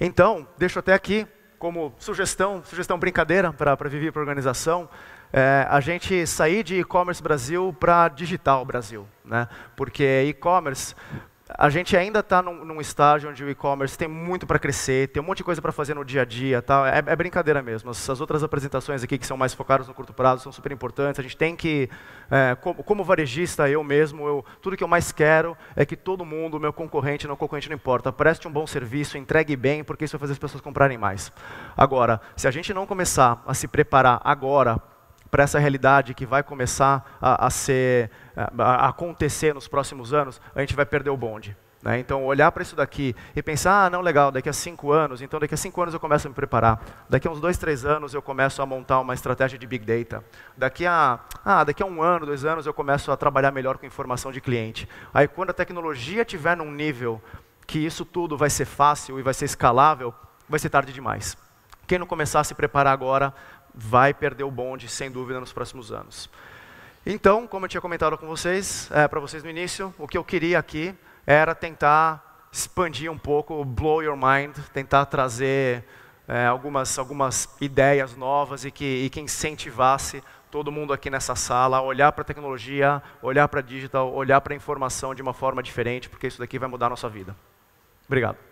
Então, deixo até aqui como sugestão, sugestão brincadeira para viver para a organização, é, a gente sair de e-commerce Brasil para digital Brasil. Né? Porque e-commerce a gente ainda está num, num, estágio onde o e-commerce tem muito para crescer, tem um monte de coisa para fazer no dia a dia, tá? É, é, brincadeira mesmo. As, as, outras apresentações aqui que são mais focadas no curto prazo são super importantes. A gente tem que, é, como, como, varejista, eu mesmo, eu, tudo que eu mais quero é que todo mundo, meu concorrente, não concorrente, não importa, preste um bom serviço, entregue bem, porque isso vai fazer as pessoas comprarem mais. Agora, se a gente não começar a se preparar agora para essa realidade que vai começar a, a ser, a, a acontecer nos próximos anos, a gente vai perder o bonde. Né? Então, olhar para isso daqui e pensar, ah, não, legal, daqui a cinco anos, então daqui a cinco anos eu começo a me preparar. Daqui a uns dois, três anos eu começo a montar uma estratégia de Big Data. Daqui a, ah, daqui a um ano, dois anos eu começo a trabalhar melhor com informação de cliente. Aí, quando a tecnologia estiver num nível que isso tudo vai ser fácil e vai ser escalável, vai ser tarde demais. Quem não começar a se preparar agora vai perder o bonde, sem dúvida, nos próximos anos. Então, como eu tinha comentado com vocês, é, eh, para vocês no início, o que eu queria aqui era tentar expandir um pouco blow your mind, tentar trazer é, algumas, algumas ideias novas e que, e que incentivasse todo mundo aqui nessa sala a olhar para a tecnologia, olhar para digital, olhar para a informação de uma forma diferente, porque isso daqui vai mudar a nossa vida. Obrigado.